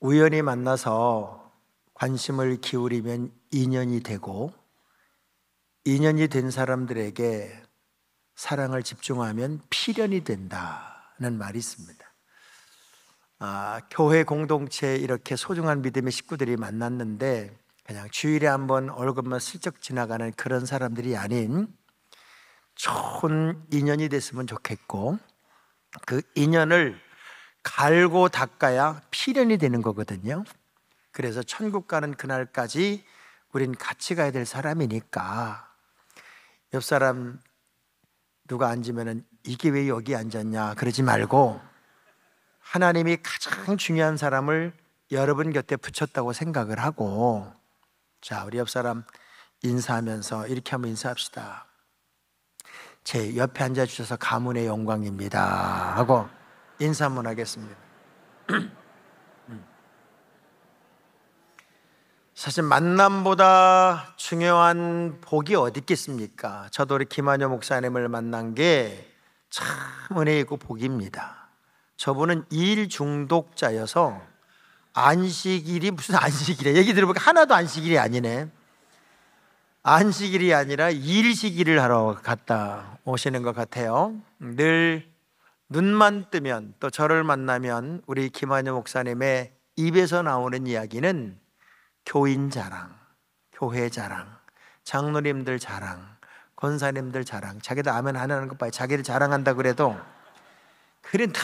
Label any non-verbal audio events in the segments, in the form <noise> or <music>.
우연히 만나서 관심을 기울이면 인연이 되고 인연이 된 사람들에게 사랑을 집중하면 필연이 된다는 말이 있습니다. 아, 교회 공동체 이렇게 소중한 믿음의 식구들이 만났는데 그냥 주일에 한번 얼굴만 슬쩍 지나가는 그런 사람들이 아닌 좋은 인연이 됐으면 좋겠고 그 인연을 갈고 닦아야 필연이 되는 거거든요. 그래서 천국 가는 그날까지 우린 같이 가야 될 사람이니까 옆 사람 누가 앉으면은 이게 왜 여기 앉았냐 그러지 말고 하나님이 가장 중요한 사람을 여러분 곁에 붙였다고 생각을 하고 자 우리 옆 사람 인사하면서 이렇게 한번 인사합시다. 제 옆에 앉아 주셔서 가문의 영광입니다 하고 인사 한 하겠습니다. 사실 만남보다 중요한 복이 어디 있겠습니까? 저도 우리 김한여 목사님을 만난 게 참 은혜 있고 복입니다. 저분은 일 중독자여서 안식일이 무슨 <laughs> 안식일이야? 얘기 들어보니까 하나도 안식일이 아니네. 안식일이 아니라 일식일을 하러 갔다 오시는 것 같아요. 늘 눈만 뜨면 또 저를 만나면 우리 김한여 목사님의 입에서 나오는 이야기는 교인 자랑, 교회 자랑, 장로님들 자랑, 권사님들 자랑, 자기도 아멘 안 하는 것 봐요. 자기를 자랑한다 그래도 그린다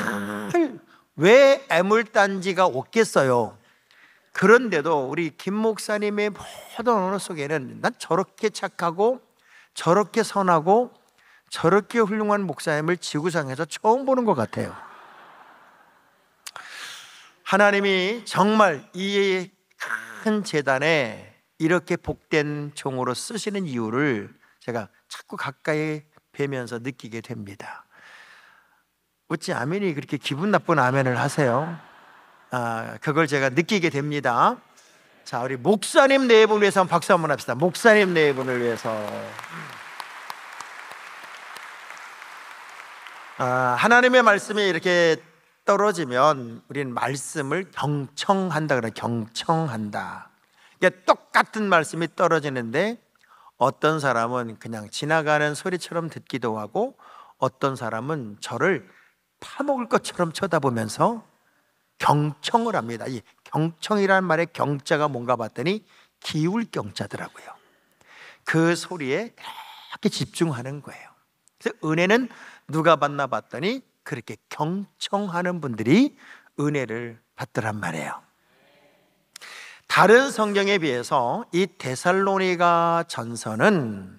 왜 애물단지가 없겠어요. 그런데도 우리 김 목사님의 모든 언어 속에는 난 저렇게 착하고 저렇게 선하고 저렇게 훌륭한 목사님을 지구상에서 처음 보는 것 같아요. 하나님이 정말 이큰 재단에 이렇게 복된 종으로 쓰시는 이유를 제가 자꾸 가까이 뵈면서 느끼게 됩니다. 어찌 아멘이 그렇게 기분 나쁜 아멘을 하세요? 아, 그걸 제가 느끼게 됩니다. 자, 우리 목사님 네분 위해서 박수 한번 합시다. 목사님 네 분을 위해서. 아, 하나님의 말씀이 이렇게 떨어지면 우리는 말씀을 경청한다 그래 경청한다. 그러니까 똑같은 말씀이 떨어지는데 어떤 사람은 그냥 지나가는 소리처럼 듣기도 하고 어떤 사람은 저를 파먹을 것처럼 쳐다보면서 경청을 합니다. 이 경청이라는 말의 경자가 뭔가 봤더니 기울 경자더라고요. 그 소리에 이렇게 집중하는 거예요. 그래서 은혜는 누가 받나 봤더니 그렇게 경청하는 분들이 은혜를 받더란 말이에요. 다른 성경에 비해서 이 데살로니가 전서는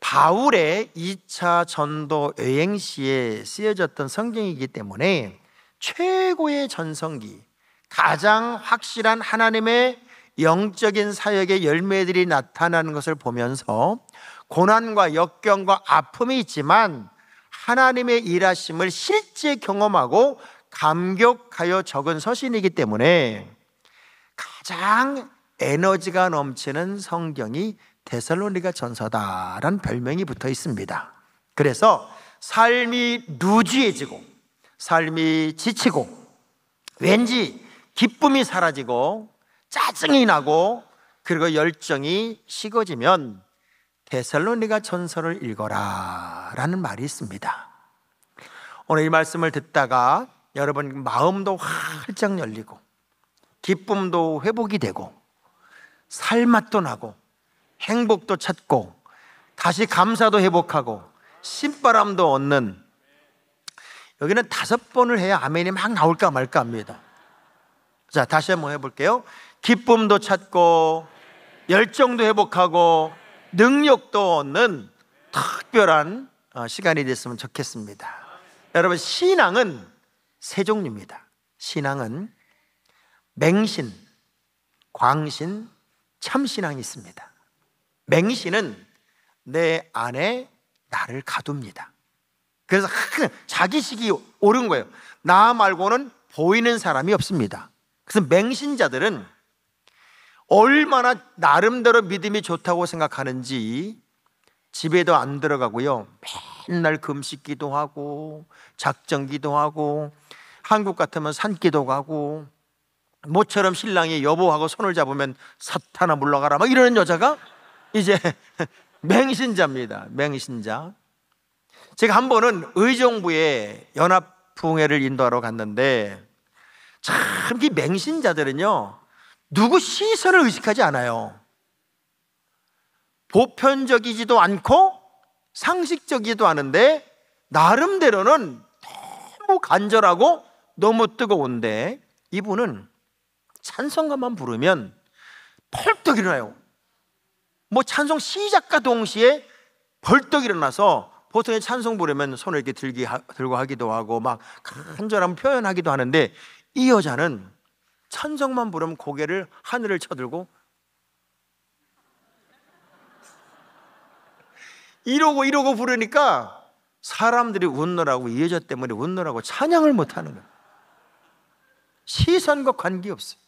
바울의 2차 전도 여행 시에 쓰여졌던 성경이기 때문에 최고의 전성기, 가장 확실한 하나님의 영적인 사역의 열매들이 나타나는 것을 보면서 고난과 역경과 아픔이 있지만 하나님의 일하심을 실제 경험하고 감격하여 적은 서신이기 때문에 가장 에너지가 넘치는 성경이 데살로니가 전서다라는 별명이 붙어 있습니다. 그래서 삶이 누지해지고 삶이 지치고 왠지 기쁨이 사라지고 짜증이 나고 그리고 열정이 식어지면 데살로니가 전서를 읽어라 라는 말이 있습니다. 오늘 이 말씀을 듣다가 여러분 마음도 활짝 열리고 기쁨도 회복이 되고 살맛도 나고 행복도 찾고 다시 감사도 회복하고 신바람도 얻는 여기는 다섯 번을 해야 아멘이 막 나올까 말까 합니다. 자, 다시 한번 해볼게요. 기쁨도 찾고 열정도 회복하고 능력도 얻는 특별한 어, 시간이 됐으면 좋겠습니다. 여러분, 신앙은 세 종류입니다. 신앙은 맹신, 광신, 참신앙이 있습니다. 맹신은 내 안에 나를 가둡니다. 그래서 자기식이 옳은 거예요. 나 말고는 보이는 사람이 없습니다. 그래서 맹신자들은 얼마나 나름대로 믿음이 좋다고 생각하는지 집에도 안 들어가고요. 맨날 금식 기도하고 작정 기도하고 한국 같으면 산 기도가고 모처럼 신랑이 여보하고 손을 잡으면 사탄아 물러가라 막 이러는 여자가 이제 <laughs> 맹신자입니다. 맹신자. 제가 한 번은 의정부에 연합 부흥회를 인도하러 갔는데 참이 맹신자들은요. 누구 시선을 의식하지 않아요. 보편적이지도 않고 상식적이지도 않은데 나름대로는 너무 간절하고 너무 뜨거운데 이분은 찬송가만 부르면 펄떡 일어나요. 뭐 찬송 시작과 동시에 벌떡 일어나서 보통의 찬송 부르면 손을 이렇게 들기, 들고 하기도 하고 막 간절함 표현하기도 하는데 이 여자는 찬성만 부르면 고개를 하늘을 쳐들고 이러고 이러고 부르니까 사람들이 웃느라고 이 여자 때문에 웃느라고 찬양을 못하는 거예요. 시선과 관계없어요.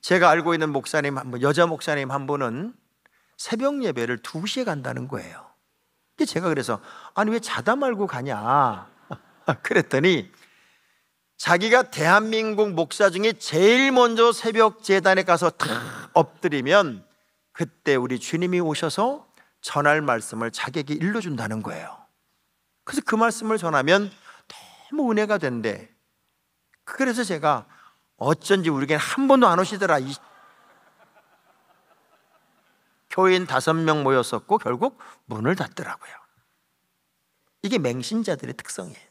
제가 알고 있는 목사님 한 분, 여자 목사님 한 분은 새벽 예배를 2시에 간다는 거예요. 제가 그래서 아니 왜 자다 말고 가냐 <laughs> 그랬더니 자기가 대한민국 목사 중에 제일 먼저 새벽 재단에 가서 탁 엎드리면 그때 우리 주님이 오셔서 전할 말씀을 자기에게 일러준다는 거예요. 그래서 그 말씀을 전하면 너무 은혜가 된대. 그래서 제가 어쩐지 우리에게는 한 번도 안 오시더라. 이... 교인 다섯 명 모였었고 결국 문을 닫더라고요. 이게 맹신자들의 특성이에요.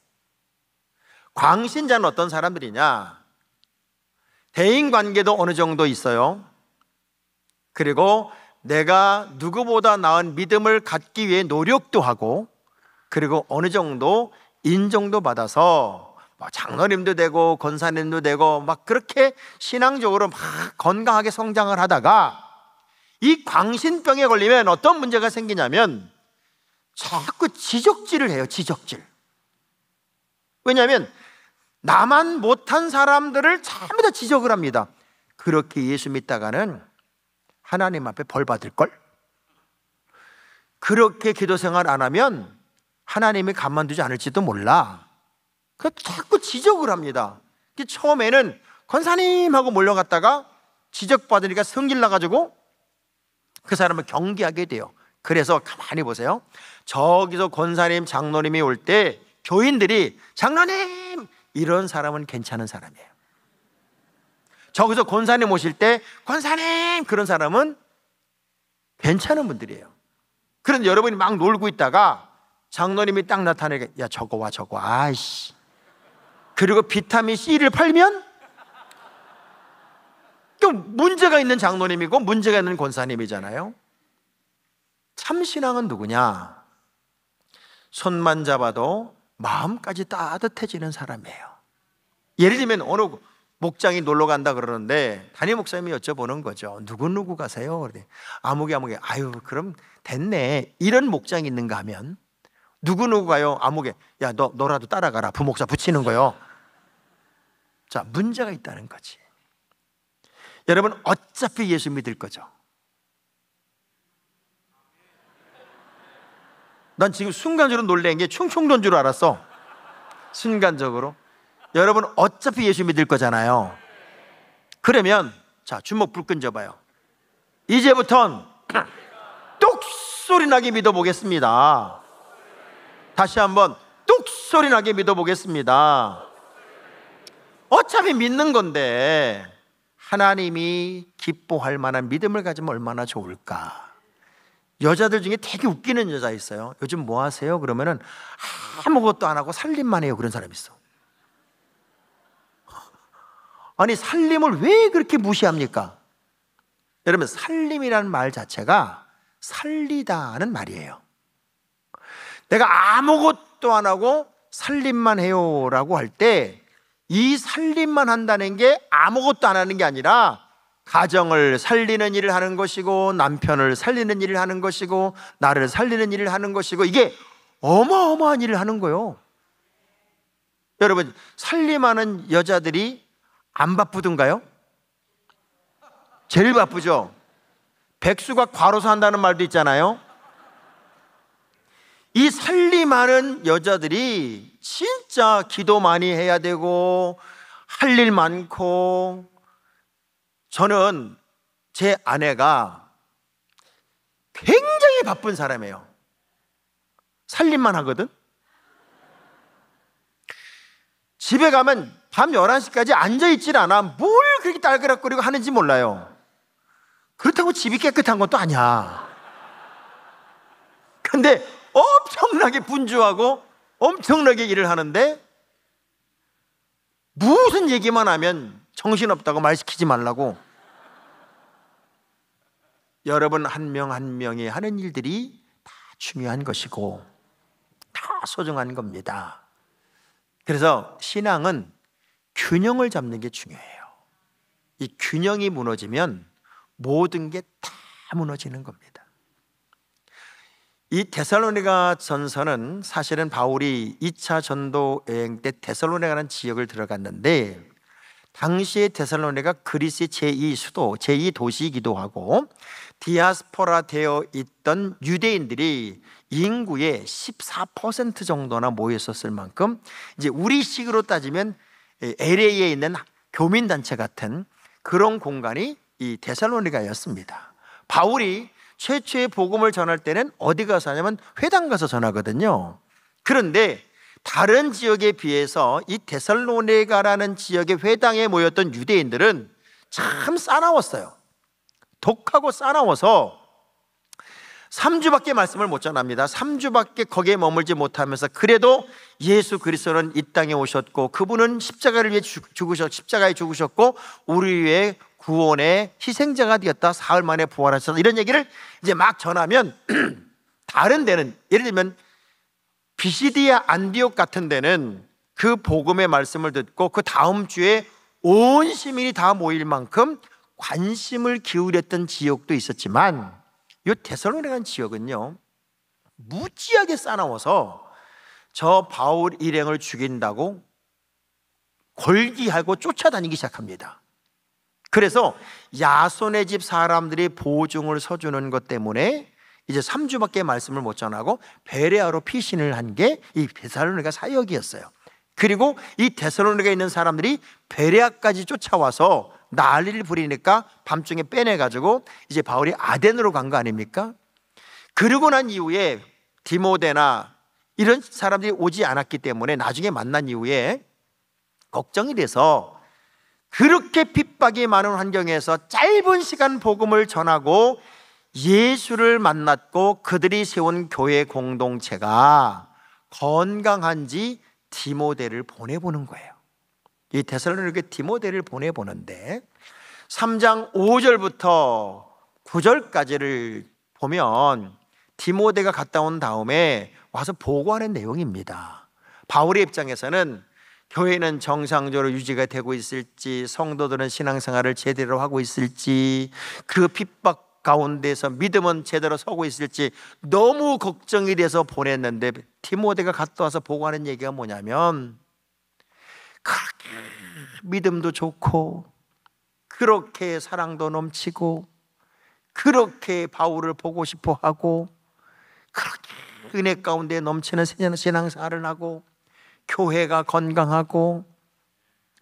광신자는 어떤 사람들이냐? 대인 관계도 어느 정도 있어요. 그리고 내가 누구보다 나은 믿음을 갖기 위해 노력도 하고, 그리고 어느 정도 인정도 받아서 뭐 장로님도 되고 권사님도 되고 막 그렇게 신앙적으로 막 건강하게 성장을 하다가 이 광신병에 걸리면 어떤 문제가 생기냐면 자꾸 지적질을 해요, 지적질. 왜냐하면 나만 못한 사람들을 전부 다 지적을 합니다. 그렇게 예수 믿다가는 하나님 앞에 벌 받을 걸. 그렇게 기도 생활 안 하면 하나님이 가만두지 않을지도 몰라. 그 자꾸 지적을 합니다. 처음에는 권사님 하고 몰려갔다가 지적받으니까 성질 나가지고 그 사람을 경계하게 돼요. 그래서 가만히 보세요. 저기서 권사님, 장로님이 올 때 교인들이 장로님, 이런 사람은 괜찮은 사람이에요. 저기서 권사님 오실 때 권사님 그런 사람은 괜찮은 분들이에요. 그런데 여러분이 막 놀고 있다가 장로님이 딱 나타나게 야 저거 와 저거 아이씨 그리고 비타민 C를 팔면 좀 문제가 있는 장로님이고 문제가 있는 권사님이잖아요. 참신앙은 누구냐? 손만 잡아도 마음까지 따뜻해지는 사람이에요. 예를 들면 어느 목장이 놀러 간다 그러는데 담임 목사님이 여쭤보는 거죠. 누구 누구 가세요? 그래. 아무개 아무개. 아유 그럼 됐네. 이런 목장이 있는가 하면 누구 누구 가요? 아무개. 야 너 너라도 따라가라. 부목사 붙이는 거요. 자 문제가 있다는 거지. 여러분 어차피 예수 믿을 거죠. 난 지금 순간적으로 놀란 게 충청도인 줄 알았어. 순간적으로. 여러분 어차피 예수 믿을 거잖아요. 그러면 자 주먹 불 끈져봐요. 이제부턴 똑소리나게 믿어보겠습니다. 다시 한번 똑소리나게 믿어보겠습니다. 어차피 믿는 건데 하나님이 기뻐할 만한 믿음을 가지면 얼마나 좋을까. 여자들 중에 되게 웃기는 여자 있어요. 요즘 뭐 하세요? 그러면은 아무것도 안 하고 살림만 해요. 그런 사람 있어. 아니, 살림을 왜 그렇게 무시합니까? 여러분, 살림이라는 말 자체가 살리다는 말이에요. 내가 아무것도 안 하고 살림만 해요라고 할 때 이 살림만 한다는 게 아무것도 안 하는 게 아니라 가정을 살리는 일을 하는 것이고 남편을 살리는 일을 하는 것이고 나를 살리는 일을 하는 것이고 이게 어마어마한 일을 하는 거예요. 여러분 살림하는 여자들이 안 바쁘던가요? 제일 바쁘죠. 백수가 과로사 한다는 말도 있잖아요. 이 살림하는 여자들이 진짜 기도 많이 해야 되고 할 일 많고 저는 제 아내가 굉장히 바쁜 사람이에요. 살림만 하거든? 집에 가면 밤 11시까지 앉아있질 않아. 뭘 그렇게 딸그락거리고 하는지 몰라요. 그렇다고 집이 깨끗한 것도 아니야. 근데 엄청나게 분주하고 엄청나게 일을 하는데 무슨 얘기만 하면 정신없다고 말 시키지 말라고 여러분 한 명한 한 명이 하는 일들이 다 중요한 것이고 다 소중한 겁니다. 그래서 신앙은 균형을 잡는 게 중요해요. 이 균형이 무너지면 모든 게 다 무너지는 겁니다. 이 데살로니가 전서는 사실은 바울이 2차 전도 여행 때 데살로니가라는 지역을 들어갔는데 당시의 데살로니가 그리스의 제2 수도, 제2 도시이기도 하고 디아스포라 되어 있던 유대인들이 인구의 14% 정도나 모였었을 만큼 이제 우리식으로 따지면 LA에 있는 교민 단체 같은 그런 공간이 이 데살로니가였습니다. 바울이 최초의 복음을 전할 때는 어디 가서 하냐면 회당 가서 전하거든요. 그런데 다른 지역에 비해서 이 데살로네가라는 지역의 회당에 모였던 유대인들은 참 싸나웠어요. 독하고 싸나워서 3주밖에 말씀을 못 전합니다. 3주밖에 거기에 머물지 못하면서 그래도 예수 그리스도는 이 땅에 오셨고 그분은 십자가를 위해 죽으셨 십자가에 죽으셨고 우리 위해 구원의 희생자가 되었다. 사흘 만에 부활하셨다. 이런 얘기를 이제 막 전하면 <clears throat> 다른 데는 예를 들면 비시디아 안디옥 같은 데는 그 복음의 말씀을 듣고 그 다음 주에 온 시민이 다 모일 만큼 관심을 기울였던 지역도 있었지만 이대살로니간 지역은요 무지하게 싸나워서 저 바울 일행을 죽인다고 걸기하고 쫓아다니기 시작합니다. 그래서 야손의 집 사람들이 보증을 서주는 것 때문에 이제 3주밖에 말씀을 못 전하고 베레아로 피신을 한 게 이 데살로니가 사역이었어요. 그리고 이 데살로니가 있는 사람들이 베레아까지 쫓아와서 난리를 부리니까 밤중에 빼내가지고 이제 바울이 아덴으로 간 거 아닙니까? 그러고 난 이후에 디모데나 이런 사람들이 오지 않았기 때문에 나중에 만난 이후에 걱정이 돼서 그렇게 핍박이 많은 환경에서 짧은 시간 복음을 전하고 예수를 만났고 그들이 세운 교회 공동체가 건강한지 디모데를 보내보는 거예요. 이 데살로니게 디모데를 보내보는데 3장 5절부터 9절까지를 보면 디모데가 갔다 온 다음에 와서 보고하는 내용입니다. 바울의 입장에서는 교회는 정상적으로 유지가 되고 있을지, 성도들은 신앙생활을 제대로 하고 있을지, 그 핍박 가운데서 믿음은 제대로 서고 있을지 너무 걱정이 돼서 보냈는데 티모데가 갔다 와서 보고하는 얘기가 뭐냐면 그렇게 믿음도 좋고 그렇게 사랑도 넘치고 그렇게 바울을 보고 싶어 하고 그렇게 은혜 가운데 넘치는 신앙생활을 하고 교회가 건강하고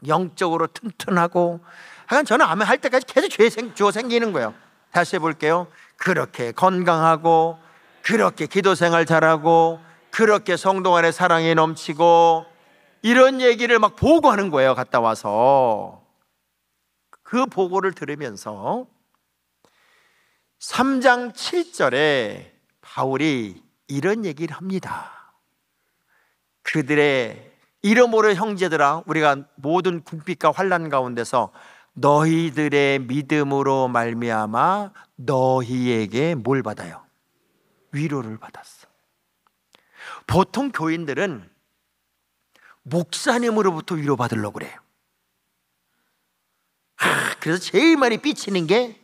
영적으로 튼튼하고 하여간 저는 아멘 할 때까지 계속 죄 생, 주어 생기는 거예요 다시 해볼게요. 그렇게 건강하고, 그렇게 기도 생활 잘하고, 그렇게 성동 안에 사랑이 넘치고, 이런 얘기를 막 보고 하는 거예요. 갔다 와서. 그 보고를 들으면서 3장 7절에 바울이 이런 얘기를 합니다. 그들의 이름으로 형제들아 우리가 모든 궁핍과 환란 가운데서 너희들의 믿음으로 말미암아 너희에게 뭘 받아요? 위로를 받았어. 보통 교인들은 목사님으로부터 위로받으려고 그래요. 아, 그래서 제일 많이 삐치는 게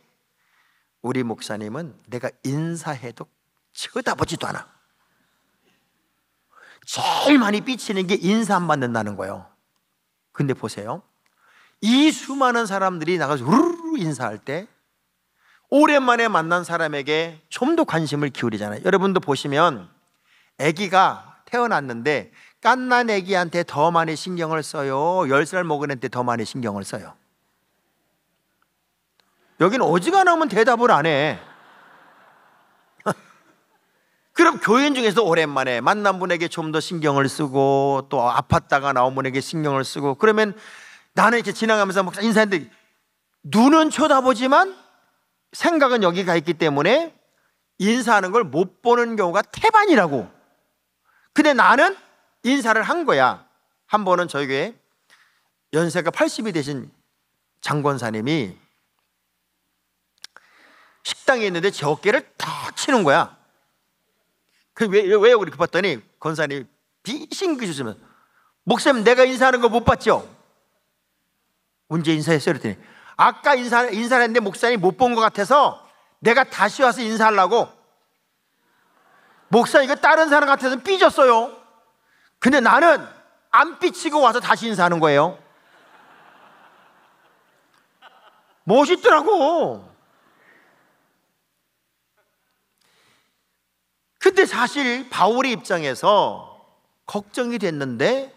우리 목사님은 내가 인사해도 쳐다보지도 않아. 제일 많이 삐치는 게 인사 안 받는다는 거예요. 근데 보세요. 이 수많은 사람들이 나가서 우르르 인사할 때 오랜만에 만난 사람에게 좀 더 관심을 기울이잖아요. 여러분도 보시면 아기가 태어났는데 깐난 아기한테 더 많이 신경을 써요. 열 살 먹은 애한테 더 많이 신경을 써요. 여긴 어지간하면 대답을 안 해. <laughs> 그럼 교인 중에서 오랜만에 만난 분에게 좀 더 신경을 쓰고 또 아팠다가 나온 분에게 신경을 쓰고 그러면 나는 이렇게 지나가면서 목 인사했는데 눈은 쳐다보지만 생각은 여기 가 있기 때문에 인사하는 걸 못 보는 경우가 태반이라고. 근데 나는 인사를 한 거야. 한 번은 저희 교회 연세가 80이 되신 장권사님이 식당에 있는데 제 어깨를 탁 치는 거야. 그 왜, 왜요? 그렇게 봤더니 권사님이 빙신 그주시면 목사님 내가 인사하는 거 못 봤죠? 문제 인사했어요? 그랬더니 아까 인사, 인사를 했는데 목사님 못 본 것 같아서 내가 다시 와서 인사하려고 목사 님 이거 다른 사람 같아서 삐졌어요 근데 나는 안 삐치고 와서 다시 인사하는 거예요 멋있더라고 근데 사실 바울의 입장에서 걱정이 됐는데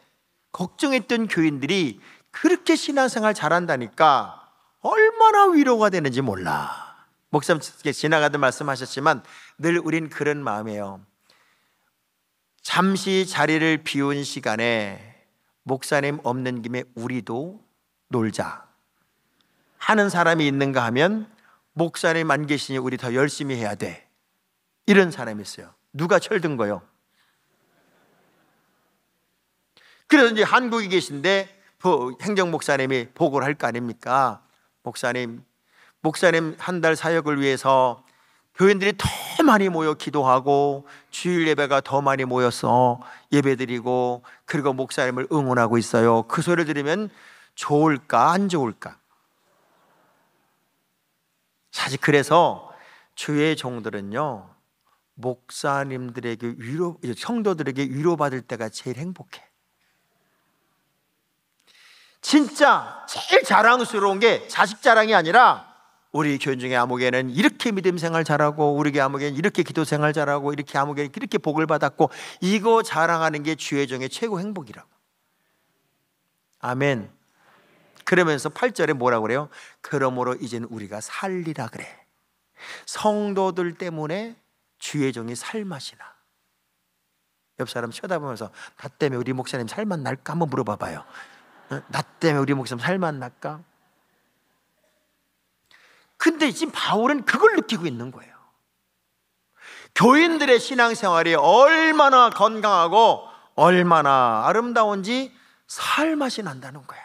걱정했던 교인들이 그렇게 신앙생활 잘한다니까 얼마나 위로가 되는지 몰라. 목사님께 지나가듯 말씀하셨지만 늘 우린 그런 마음이에요. 잠시 자리를 비운 시간에 목사님 없는 김에 우리도 놀자. 하는 사람이 있는가 하면 목사님 안 계시니 우리 더 열심히 해야 돼. 이런 사람이 있어요. 누가 철든 거요? 그래서 이제 한국에 계신데 그 행정 목사님이 보고를 할거 아닙니까? 목사님, 목사님 한 달 사역을 위해서 교인들이 더 많이 모여 기도하고 주일 예배가 더 많이 모여서 예배드리고 그리고 목사님을 응원하고 있어요. 그 소리를 들으면 좋을까 안 좋을까? 사실 그래서 주의 종들은요 목사님들에게 위로 성도들에게 위로받을 때가 제일 행복해. 진짜 제일 자랑스러운 게 자식 자랑이 아니라 우리 교인 중에 아무개는 이렇게 믿음 생활 잘하고 우리 교 아무개는 이렇게 기도 생활 잘하고 이렇게 아무개는 이렇게 복을 받았고 이거 자랑하는 게 주회종의 최고 행복이라고. 아멘. 그러면서 8절에 뭐라 그래요? 그러므로 이젠 우리가 살리라 그래. 성도들 때문에 주회종이 살맛이 나. 옆 사람 쳐다보면서 나 때문에 우리 목사님 살맛 날까 한번 물어봐봐요. 어, 나 때문에 우리 목숨 살만날까? 근데 지금 바울은 그걸 느끼고 있는 거예요. 교인들의 신앙생활이 얼마나 건강하고 얼마나 아름다운지 살맛이 난다는 거야.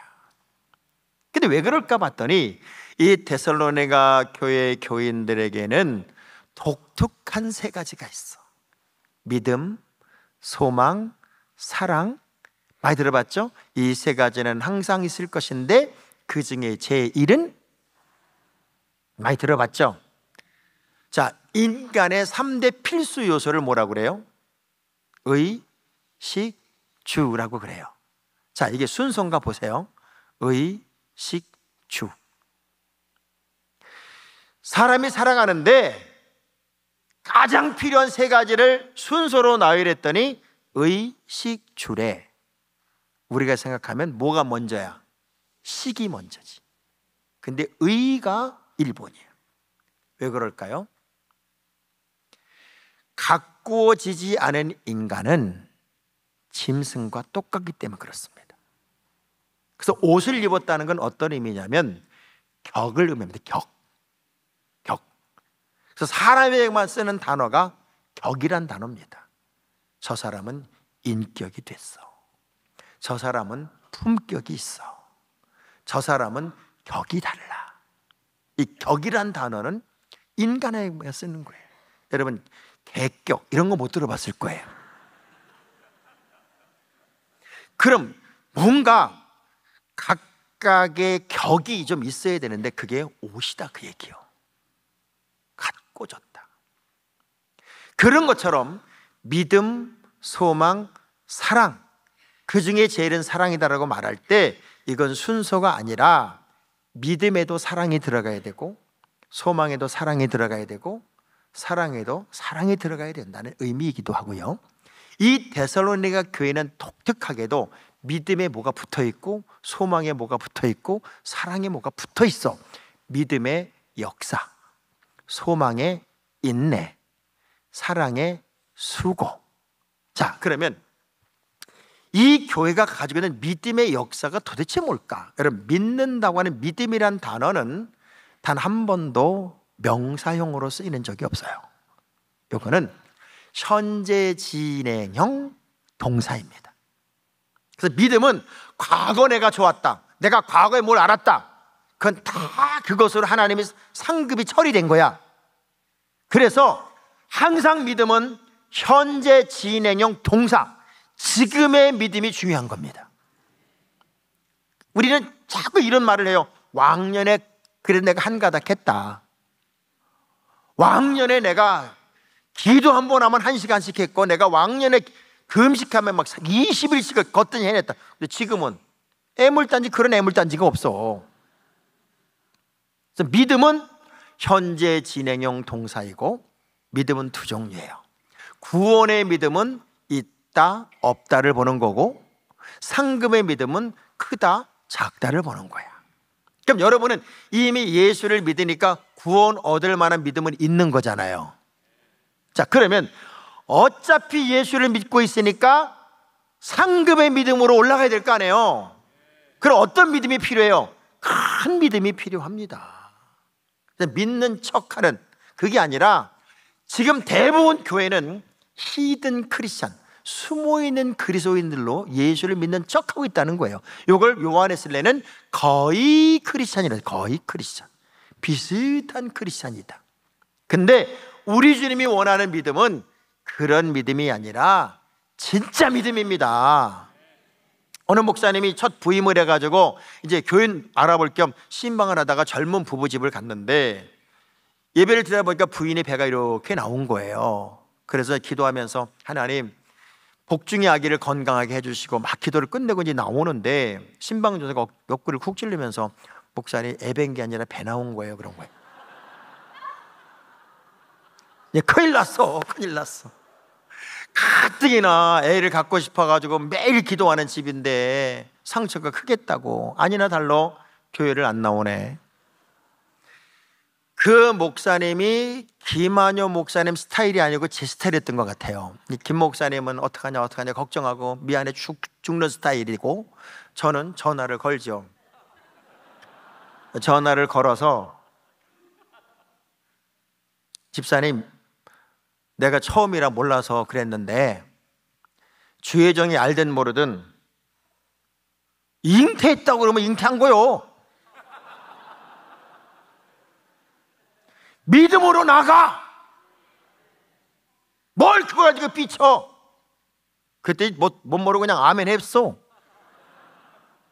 근데 왜 그럴까 봤더니 이 데살로네가 교회 교인들에게는 독특한 세 가지가 있어. 믿음, 소망, 사랑, 많이 들어봤죠? 이 세 가지는 항상 있을 것인데 그 중에 제1은 많이 들어봤죠? 자, 인간의 3대 필수 요소를 뭐라고 그래요? 의, 식, 주라고 그래요. 자, 이게 순서인가 보세요. 의, 식, 주. 사람이 살아가는데 가장 필요한 세 가지를 순서로 나열했더니 의식 주래. 우리가 생각하면 뭐가 먼저야? 식이 먼저지. 근데 의가 1번이에요. 왜 그럴까요? 가꾸어지지 않은 인간은 짐승과 똑같기 때문에 그렇습니다. 그래서 옷을 입었다는 건 어떤 의미냐면 격을 의미합니다. 격. 격. 그래서 사람에게만 쓰는 단어가 격이란 단어입니다. 저 사람은 인격이 됐어. 저 사람은 품격이 있어. 저 사람은 격이 달라. 이 격이란 단어는 인간에 게 쓰는 거예요. 여러분, 개격 이런 거 못 들어봤을 거예요. 그럼 뭔가 각각의 격이 좀 있어야 되는데 그게 옷이다 그 얘기요. 갖고 졌다. 그런 것처럼 믿음, 소망, 사랑 그 중에 제일은 사랑이다라고 말할 때 이건 순서가 아니라 믿음에도 사랑이 들어가야 되고 소망에도 사랑이 들어가야 되고 사랑에도 사랑이 들어가야 된다는 의미이기도 하고요. 이 데살로니가 교회는 독특하게도 믿음에 뭐가 붙어 있고 소망에 뭐가 붙어 있고 사랑에 뭐가 붙어 있어. 믿음의 역사, 소망의 인내, 사랑의 수고. 자, 그러면 이 교회가 가지고 있는 믿음의 역사가 도대체 뭘까? 여러분, 믿는다고 하는 믿음이란 단어는 단 한 번도 명사형으로 쓰이는 적이 없어요. 요거는 현재 진행형 동사입니다. 그래서 믿음은 과거 내가 좋았다. 내가 과거에 뭘 알았다. 그건 다 그것으로 하나님이 상급이 처리된 거야. 그래서 항상 믿음은 현재 진행형 동사. 지금의 믿음이 중요한 겁니다. 우리는 자꾸 이런 말을 해요. 왕년에 그래 내가 한 가닥 했다. 왕년에 내가 기도 한 번 하면 한 시간씩 했고 내가 왕년에 금식하면 막 20일씩을 거뜬히 해냈다. 근데 지금은 애물단지 그런 애물단지가 없어. 그래서 믿음은 현재 진행형 동사이고 믿음은 두 종류예요. 구원의 믿음은 있다 없다를 보는 거고 상금의 믿음은 크다 작다를 보는 거야. 그럼 여러분은 이미 예수를 믿으니까 구원 얻을 만한 믿음은 있는 거잖아요. 자, 그러면 어차피 예수를 믿고 있으니까 상급의 믿음으로 올라가야 될 거 아니에요. 그럼 어떤 믿음이 필요해요? 큰 믿음이 필요합니다. 믿는 척 하는 그게 아니라 지금 대부분 교회는 히든 크리스천, 숨어 있는 그리스도인들로 예수를 믿는 척하고 있다는 거예요. 이걸 요한에슬레는 거의 크리스찬이라 거의 크리스찬. 비슷한 크리스찬이다. 근데 우리 주님이 원하는 믿음은 그런 믿음이 아니라 진짜 믿음입니다. 어느 목사님이 첫 부임을 해가지고 이제 교인 알아볼 겸 신방을 하다가 젊은 부부집을 갔는데 예배를 드려보니까 부인의 배가 이렇게 나온 거예요. 그래서 기도하면서 하나님 복중의 아기를 건강하게 해주시고 막 기도를 끝내고 이제 나오는데 신방조사가 옆구리를 쿡 찔리면서 목사님 애뱅 게 아니라 배 나온 거예요 그런 거예요 예, 큰일 났어 큰일 났어 가뜩이나 애를 갖고 싶어가지고 매일 기도하는 집인데 상처가 크겠다고 아니나 달러 교회를 안 나오네 그 목사님이 김한효 목사님 스타일이 아니고 제 스타일이었던 것 같아요. 김 목사님은 어떡하냐 어떡하냐 걱정하고 미안해 죽, 죽는 스타일이고 저는 전화를 걸죠. 전화를 걸어서 집사님 내가 처음이라 몰라서 그랬는데 주혜정이 알든 모르든 잉태했다고 그러면 잉태한 거요. 믿음으로 나가. 뭘그어 가지고 비쳐 그때 못, 뭐, 못 모르고 그냥 아멘 했어.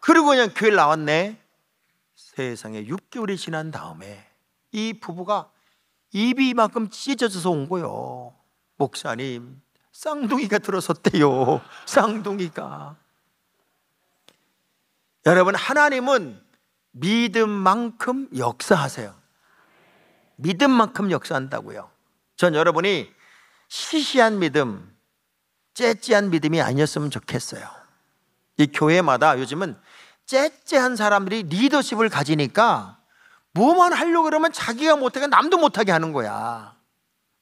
그리고 그냥 교회 나왔네. 세상에 6개월이 지난 다음에 이 부부가 입이 이만큼 찢어져서 온 거요. 목사님, 쌍둥이가 들어섰대요. <laughs> 쌍둥이가. 여러분, 하나님은 믿음만큼 역사하세요. 믿음만큼 역사한다고요. 전 여러분이 시시한 믿음, 째째한 믿음이 아니었으면 좋겠어요. 이 교회마다 요즘은 째째한 사람들이 리더십을 가지니까 뭐만 하려고 그러면 자기가 못하게 남도 못하게 하는 거야.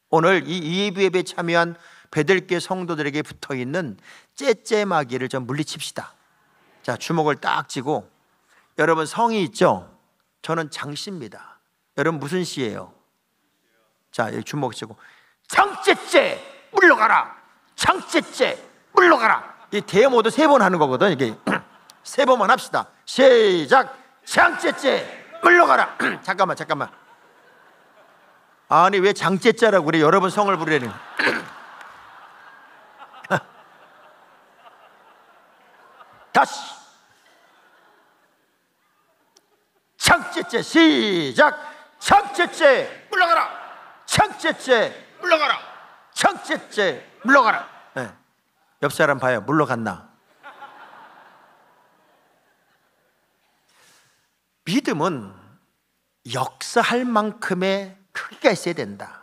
오늘 이 예배에 참여한 베들게 성도들에게 붙어 있는 째째마귀를 좀 물리칩시다. 자, 주먹을 딱 쥐고 여러분 성이 있죠? 저는 장씨입니다. 여러분 무슨 시예요? 자, 여기 주목하시고 장째째 물러가라. 장째째 물러가라. 이 대모도 세 번 하는 거거든. 이게 <clears throat> 세 번만 합시다. 시작. 장째째 물러가라. <clears throat> 잠깐만, 잠깐만. 아니 왜 장째째라고 그래? 여러분 성을 부르려는. <clears throat> 다시 장째째 시작. 첫째째 물러가라. 첫째째 물러가라. 첫째째 물러가라. 네. 옆 사람 봐요. 물러갔나? 믿음은 역사할 만큼의 크기가 있어야 된다.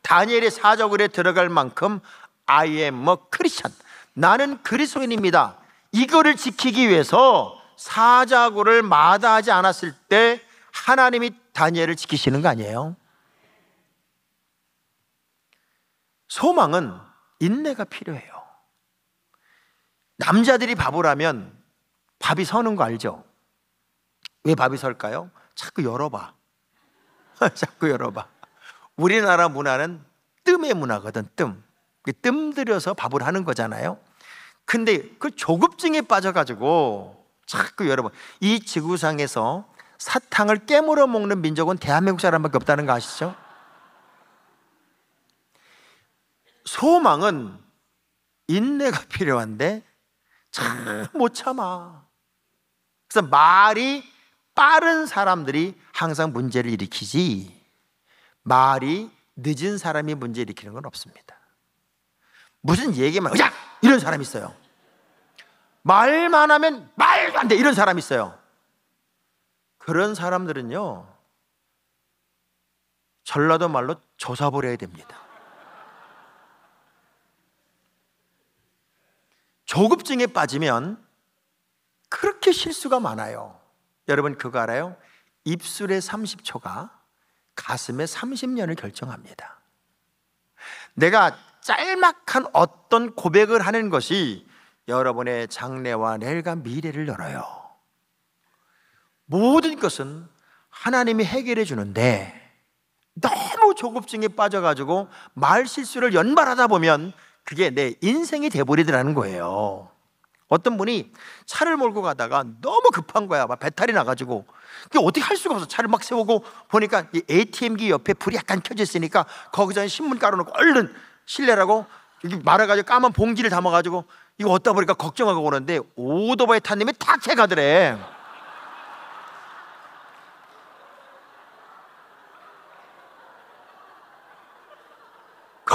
다니엘의 사적으로 들어갈 만큼 I am a Christian. 나는 그리스도인입니다. 이거를 지키기 위해서 사자고를 마다하지 않았을 때 하나님이 다니엘을 지키시는 거 아니에요? 소망은 인내가 필요해요. 남자들이 바보라면 밥이 서는 거 알죠? 왜 밥이 설까요? 자꾸 열어봐. <laughs> 자꾸 열어봐. 우리나라 문화는 뜸의 문화거든, 뜸. 뜸 들여서 밥을 하는 거잖아요. 근데 그 조급증에 빠져가지고 자꾸 열어봐. 이 지구상에서 사탕을 깨물어 먹는 민족은 대한민국 사람밖에 없다는 거 아시죠? 소망은 인내가 <laughs> 필요한데 참 못 참아. 그래서 말이 빠른 사람들이 항상 문제를 일으키지 말이 늦은 사람이 문제 일으키는 건 없습니다. 무슨 얘기만 야 이런 사람 있어요. 말만 하면 말도 안 돼 이런 사람 있어요. 그런 사람들은요, 전라도 말로 조사버려야 됩니다. 조급증에 빠지면 그렇게 실수가 많아요. 여러분 그거 알아요? 입술의 30초가 가슴의 30년을 결정합니다. 내가 짤막한 어떤 고백을 하는 것이 여러분의 장래와 내일과 미래를 열어요. 모든 것은 하나님이 해결해 주는데 너무 조급증에 빠져가지고 말 실수를 연발하다 보면 그게 내 인생이 돼버리더라는 거예요. 어떤 분이 차를 몰고 가다가 너무 급한 거야. 막 배탈이 나가지고. 그게 어떻게 할 수가 없어. 차를 막 세우고 보니까 이 ATM기 옆에 불이 약간 켜져 있으니까 거기서 신문 깔아놓고 얼른 실내라고 말아가지고 까만 봉지를 담아가지고 이거 얻다 보니까 걱정하고 오는데 오토바이 타님이 탁 해가더래.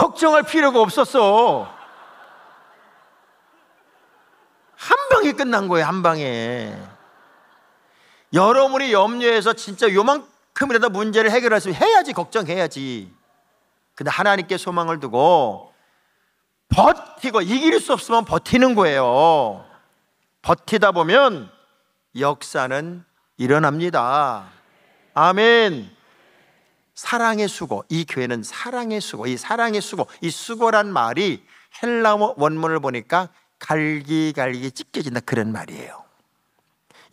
걱정할 필요가 없었어. 한 방에 끝난 거예요, 한 방에. 여러분이 염려해서 진짜 요만큼이라도 문제를 해결할 수 해야지, 걱정해야지. 근데 하나님께 소망을 두고 버티고 이길 수 없으면 버티는 거예요. 버티다 보면 역사는 일어납니다. 아멘. 사랑의 수고, 이 교회는 사랑의 수고, 이 사랑의 수고, 이 수고란 말이 헬라 원문을 보니까 갈기갈기 찢겨진다 그런 말이에요.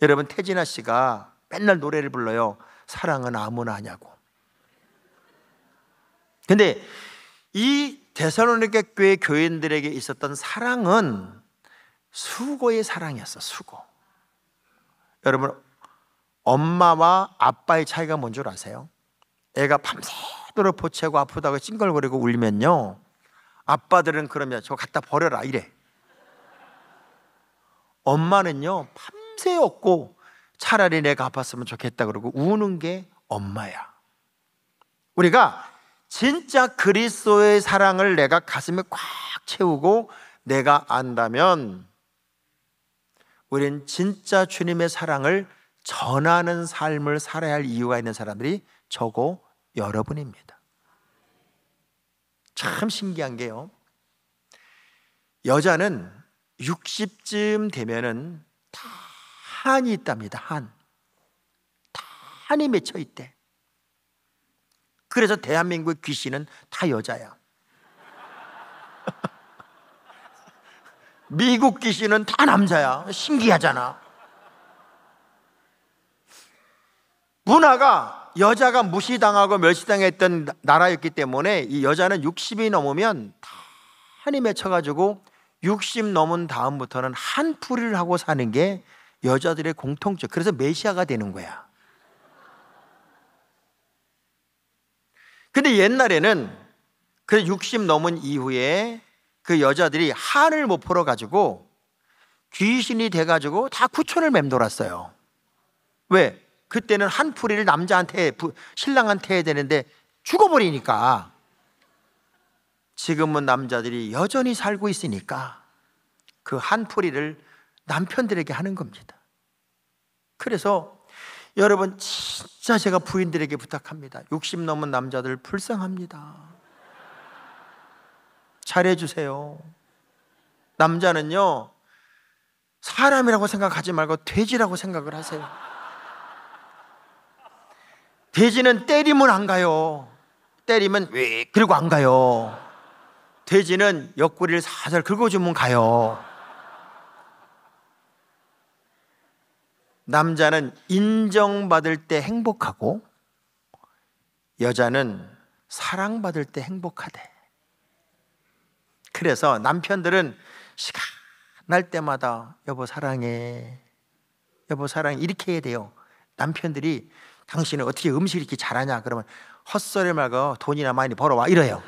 여러분 태진아 씨가 맨날 노래를 불러요. 사랑은 아무나 하냐고. 근데 이 대살로니가 교회 교인들에게 있었던 사랑은 수고의 사랑이었어. 수고. 여러분 엄마와 아빠의 차이가 뭔 줄 아세요? 애가 밤새도록 보채고 아프다고 찡글거리고 울면요. 아빠들은 그러면 저 갖다 버려라 이래. 엄마는요, 밤새 없고 차라리 내가 아팠으면 좋겠다 그러고 우는 게 엄마야. 우리가 진짜 그리스도의 사랑을 내가 가슴에 꽉 채우고 내가 안다면 우린 진짜 주님의 사랑을 전하는 삶을 살아야 할 이유가 있는 사람들이 저고 여러분입니다. 참 신기한 게요. 여자는 60쯤 되면은 다이 있답니다. 한. 다이 맺혀 있대. 그래서 대한민국의 귀신은 다 여자야. <laughs> 미국 귀신은 다 남자야. 신기하잖아. 문화가 여자가 무시당하고 멸시당했던 나라였기 때문에 이 여자는 60이 넘으면 한이 맺혀가지고 60 넘은 다음부터는 한풀이를 하고 사는 게 여자들의 공통점. 그래서 메시아가 되는 거야. 근데 옛날에는 그 60 넘은 이후에 그 여자들이 한을 못 풀어가지고 귀신이 돼가지고 다 구천을 맴돌았어요. 왜? 그때는 한 풀이를 남자한테 신랑한테 해야 되는데 죽어버리니까 지금은 남자들이 여전히 살고 있으니까 그한 풀이를 남편들에게 하는 겁니다. 그래서 여러분 진짜 제가 부인들에게 부탁합니다. 60 넘은 남자들 불쌍합니다. 잘해 주세요. 남자는요. 사람이라고 생각하지 말고 돼지라고 생각을 하세요. 돼지는 때리면 안 가요. 때리면 왜 그리고 안 가요. 돼지는 옆구리를 살살 긁어주면 가요. 남자는 인정받을 때 행복하고 여자는 사랑받을 때 행복하대. 그래서 남편들은 시간 날 때마다 여보 사랑해. 여보 사랑해. 이렇게 해야 돼요. 남편들이 당신은 어떻게 음식을 이렇게 잘하냐? 그러면 헛소리 말고 돈이나 많이 벌어와 이래요.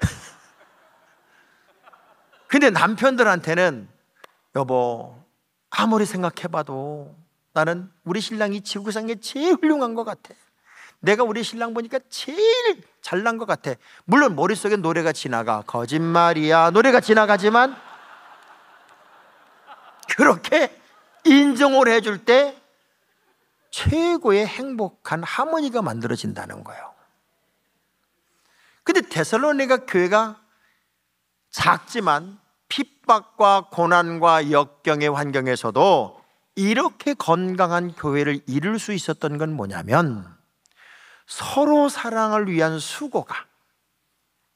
<laughs> 근데 남편들한테는 여보 아무리 생각해봐도 나는 우리 신랑이 지구상에 제일 훌륭한 것 같아. 내가 우리 신랑 보니까 제일 잘난 것 같아. 물론 머릿속에 노래가 지나가. 거짓말이야. 노래가 지나가지만 그렇게 인정을 해줄 때 최고의 행복한 하모니가 만들어진다는 거예요. 근데 데살로니가 교회가 작지만 핍박과 고난과 역경의 환경에서도 이렇게 건강한 교회를 이룰 수 있었던 건 뭐냐면 서로 사랑을 위한 수고가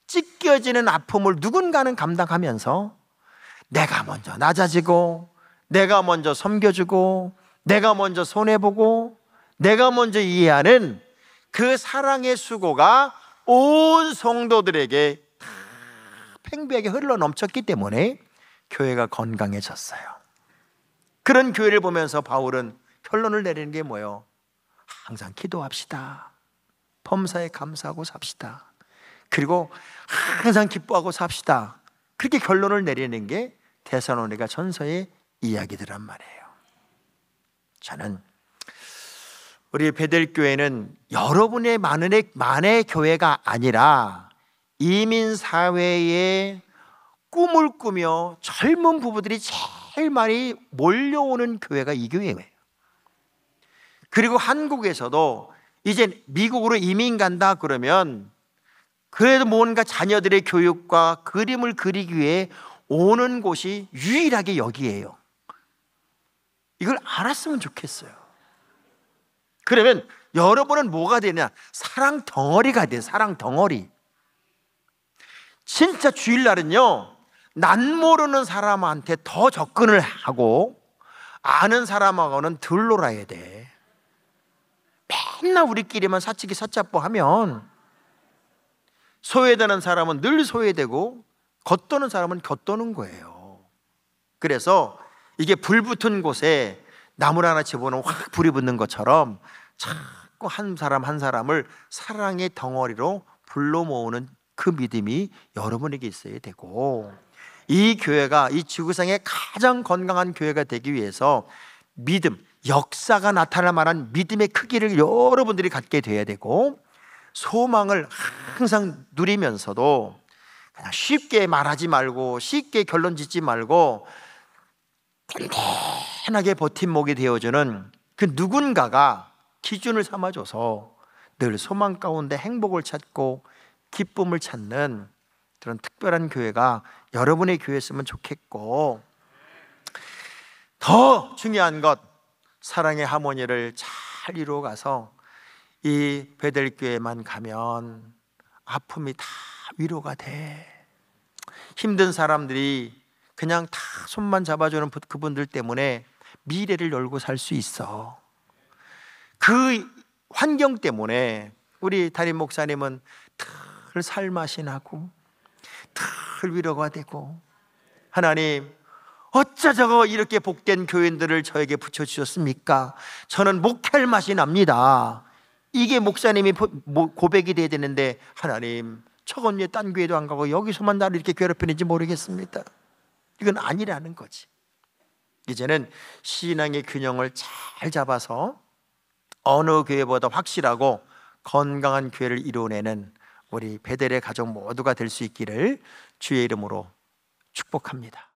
찢겨지는 아픔을 누군가는 감당하면서 내가 먼저 낮아지고 내가 먼저 섬겨주고 내가 먼저 손해보고 내가 먼저 이해하는 그 사랑의 수고가 온 성도들에게 팽배하게 흘러 넘쳤기 때문에 교회가 건강해졌어요. 그런 교회를 보면서 바울은 결론을 내리는 게 뭐예요? 항상 기도합시다. 범사에 감사하고 삽시다. 그리고 항상 기뻐하고 삽시다. 그렇게 결론을 내리는 게 대사노니가 전서의 이야기들란 말이에요. 저는 우리 베델교회는 여러분의 만의, 만의 교회가 아니라 이민사회의 꿈을 꾸며 젊은 부부들이 제일 많이 몰려오는 교회가 이 교회예요. 그리고 한국에서도 이제 미국으로 이민 간다 그러면 그래도 뭔가 자녀들의 교육과 그림을 그리기 위해 오는 곳이 유일하게 여기예요. 이걸 알았으면 좋겠어요. 그러면 여러분은 뭐가 되냐? 사랑 덩어리가 돼, 사랑 덩어리. 진짜 주일날은요, 난 모르는 사람한테 더 접근을 하고, 아는 사람하고는 덜 놀아야 돼. 맨날 우리끼리만 사치기 사짜뽀 하면 소외되는 사람은 늘 소외되고 겉도는 사람은 겉도는 거예요. 그래서 이게 불 붙은 곳에 나물 하나 집어넣으면 확 불이 붙는 것처럼 자꾸 한 사람 한 사람을 사랑의 덩어리로 불러 모으는 그 믿음이 여러분에게 있어야 되고 이 교회가 이 지구상의 가장 건강한 교회가 되기 위해서 믿음, 역사가 나타날 만한 믿음의 크기를 여러분들이 갖게 돼야 되고 소망을 항상 누리면서도 그냥 쉽게 말하지 말고 쉽게 결론 짓지 말고 든든하게 버팀목이 되어주는 그 누군가가 기준을 삼아줘서 늘 소망 가운데 행복을 찾고 기쁨을 찾는 그런 특별한 교회가 여러분의 교회였으면 좋겠고 더 중요한 것 사랑의 하모니를 잘 이루어가서 이 베들교회만 가면 아픔이 다 위로가 돼 힘든 사람들이 그냥 다 손만 잡아주는 그분들 때문에 미래를 열고 살 수 있어. 그 환경 때문에 우리 담임 목사님은 늘 살맛이 나고 늘 위로가 되고 하나님 어쩌자고 이렇게 복된 교인들을 저에게 붙여주셨습니까? 저는 목할 맛이 납니다. 이게 목사님이 고백이 돼야 되는데 하나님 저건 왜 딴 교회도 안 가고 여기서만 나를 이렇게 괴롭히는지 모르겠습니다. 이건 아니라는 거지. 이제는 신앙의 균형을 잘 잡아서 어느 교회보다 확실하고 건강한 교회를 이루어내는 우리 베델의 가족 모두가 될 수 있기를 주의 이름으로 축복합니다.